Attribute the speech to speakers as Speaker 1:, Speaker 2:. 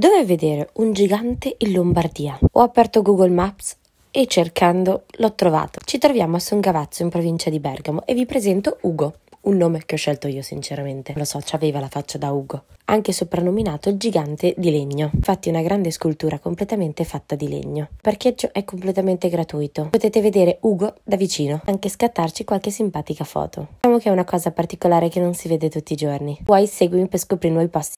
Speaker 1: Dove vedere un gigante in Lombardia? Ho aperto Google Maps e cercando l'ho trovato. Ci troviamo a Son Gavazzo in provincia di Bergamo e vi presento Ugo, un nome che ho scelto io sinceramente. Lo so, aveva la faccia da Ugo, anche soprannominato il gigante di legno. Infatti una grande scultura completamente fatta di legno. Il parcheggio è completamente gratuito. Potete vedere Ugo da vicino, anche scattarci qualche simpatica foto. Diciamo che è una cosa particolare che non si vede tutti i giorni. Poi seguimi per scoprire nuovi posti